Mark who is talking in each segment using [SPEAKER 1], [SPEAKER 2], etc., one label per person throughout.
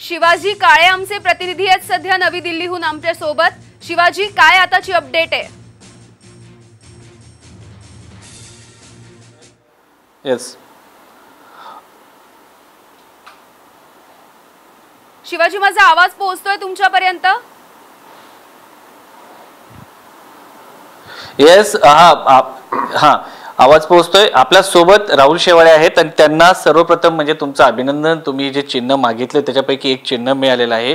[SPEAKER 1] शिवाजी काळे आमचे प्रतिनिधी आहेत सध्या नवी दिल्लीहून आमच्या सोबत शिवाजी काय आताची अपडेट आहे येस शिवाजी माझा आवाज पोहोचतोय तुमच्यापर्यंत
[SPEAKER 2] येस हा हा आवाज पोहोचतोय आपल्या सोबत राहुल शेवाळे आहेत आणि त्यांना सर्वप्रथम म्हणजे तुमचं अभिनंदन तुम्ही जे चिन्ह मागितले त्याच्यापैकी एक चिन्ह मिळालेलं आहे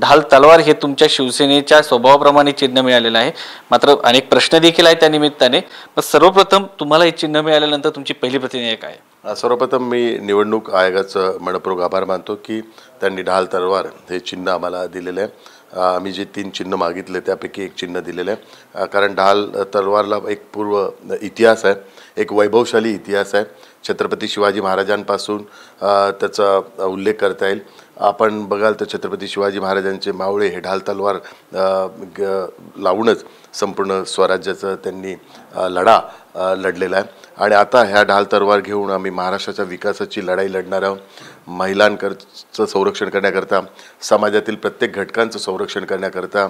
[SPEAKER 2] ढाल तलवार हे तुमच्या शिवसेनेच्या स्वभावाप्रमाणे चिन्ह मिळालेलं आहे मात्र अनेक प्रश्न देखील आहेत त्या निमित्ताने पण सर्वप्रथम तुम्हाला हे चिन्ह मिळाल्यानंतर तुमची पहिली प्रतिनिधी काय
[SPEAKER 1] सर्वप्रथम मी निवडणूक आयोगाचं मनपूर्वक आभार मानतो की त्यांनी ढाल तलवार हे चिन्ह आम्हाला दिलेलं आहे आम्ही जे तीन चिन्ह मागितले त्यापैकी एक चिन्ह दिलेलं आहे कारण ढाल तलवारला एक पूर्व इतिहास आहे एक वैभवशाली इतिहास आहे छत्रपती शिवाजी महाराजांपासून त्याचा उल्लेख करता येईल आपण बघाल तर छत्रपती शिवाजी महाराजांचे मावळे हे ढाल तलवार लावूनच संपूर्ण स्वराज्याचं त्यांनी लढा लढलेला आहे आणि आता ह्या ढाल तलवार घेऊन आम्ही महाराष्ट्राच्या विकासाची लढाई लढणार आहोत महिलांकरचं संरक्षण करण्याकरता समाजातील प्रत्येक घटकांचं संरक्षण करण्याकरता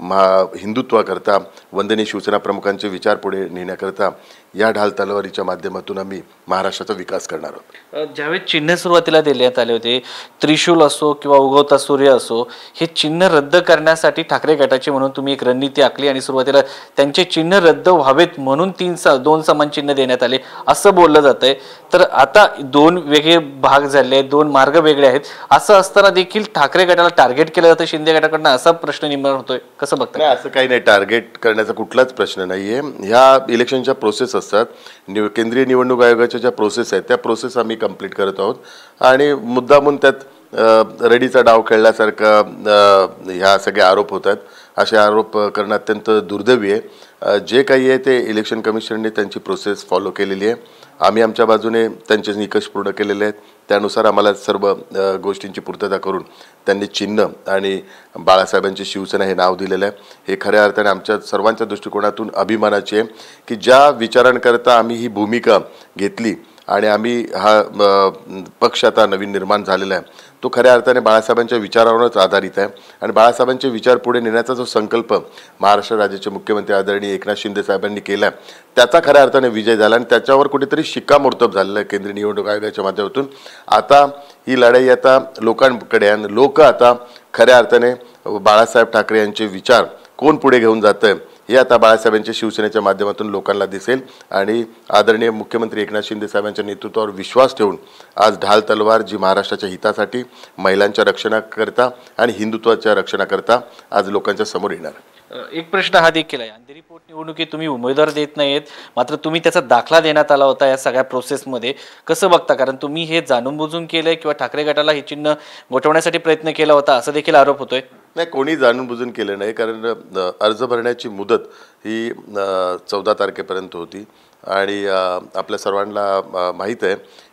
[SPEAKER 1] मा हिंदुत्वाकरता वंदनीय शिवसेना प्रमुखांचे विचार पुढे नेण्याकरता या ढाल तलवारीच्या माध्यमातून आम्ही महाराष्ट्राचा विकास करणार
[SPEAKER 2] आहोत ज्यावेळेस चिन्ह सुरुवातीला देण्यात आले होते त्रिशूल असो किंवा उगवता सूर्य असो हे चिन्ह रद्द करण्यासाठी ठाकरे गटाचे म्हणून तुम्ही एक रणनीती आखली आणि सुरुवातीला त्यांचे चिन्ह रद्द व्हावेत म्हणून तीन सा दोन समान चिन्ह देण्यात आले असं बोललं जात आहे तर आता दोन वेगळे भाग झाले आहेत दोन मार्ग वेगळे आहेत असं असताना देखील ठाकरे गटाला टार्गेट केलं जातं शिंदे गटाकडनं असा प्रश्न
[SPEAKER 1] निर्माण होतोय कसं बघतात असं काही नाही टार्गेट करण्याचा कुठलाच प्रश्न नाही आहे ह्या इलेक्शनच्या प्रोसेस असतात निव केंद्रीय निवडणूक आयोगाच्या ज्या प्रोसेस आहेत त्या प्रोसेस आम्ही कंप्लीट करत आहोत आणि मुद्दामून त्यात रेडीचा डाव खेळल्यासारखा ह्या सगळे आरोप होतात असे आरोप करणं अत्यंत दुर्दैवी आहे जे काही आहे ते इलेक्शन कमिशनने त्यांची प्रोसेस फॉलो केलेली आहे आम्ही आमच्या बाजूने त्यांचे निकष पूर्ण केलेले आहेत त्यानुसार आम्हाला सर्व गोष्टींची पूर्तता करून त्यांनी चिन्ह आणि बाळासाहेबांची शिवसेना हे नाव दिलेलं आहे हे खऱ्या अर्थाने आमच्या सर्वांच्या दृष्टिकोनातून अभिमानाची आहे की ज्या विचारांकरता आम्ही ही भूमिका घेतली आणि आम्ही हा पक्ष आता नवीन निर्माण झालेला आहे तो खऱ्या अर्थाने बाळासाहेबांच्या विचारावरच आधारित आहे आणि बाळासाहेबांचे विचार पुढे नेण्याचा जो संकल्प महाराष्ट्र राज्याचे मुख्यमंत्री आदरणीय एकनाथ शिंदे साहेबांनी केला आहे त्याचा खऱ्या अर्थाने विजय झाला आणि त्याच्यावर कुठेतरी शिक्कामोर्तब झालेलं आहे केंद्रीय निवडणूक आयोगाच्या माध्यमातून आता ही लढाई आता लोकांकडे आणि लोक आता खऱ्या अर्थाने बाळासाहेब ठाकरे यांचे विचार कोण पुढे घेऊन जातं आहे हे आता बाळासाहेबांच्या शिवसेनेच्या माध्यमातून लोकांना दिसेल आणि आदरणीय मुख्यमंत्री एकनाथ शिंदे साहेबांच्या नेतृत्वावर विश्वास ठेवून आज ढाल तलवार जी महाराष्ट्राच्या हितासाठी महिलांच्या रक्षणाकरता आणि हिंदुत्वाच्या रक्षणाकरता आज लोकांच्या समोर येणार
[SPEAKER 2] एक प्रश्न हा देखील आहे अंधेरी पोटनिवडणुकीत तुम्ही उमेदवार देत नाहीत मात्र तुम्ही त्याचा दाखला देण्यात आला होता या सगळ्या प्रोसेसमध्ये कसं बघता कारण तुम्ही हे जाणून बुजून केलंय किंवा ठाकरे गटाला हे चिन्ह गोठवण्यासाठी प्रयत्न केला होता असं देखील आरोप होतोय
[SPEAKER 1] नाही कोणी जाणून बुजून केलं नाही कारण अर्ज भरण्याची मुदत ही चौदा तारखेपर्यंत होती आणि आपल्या सर्वांना माहीत आहे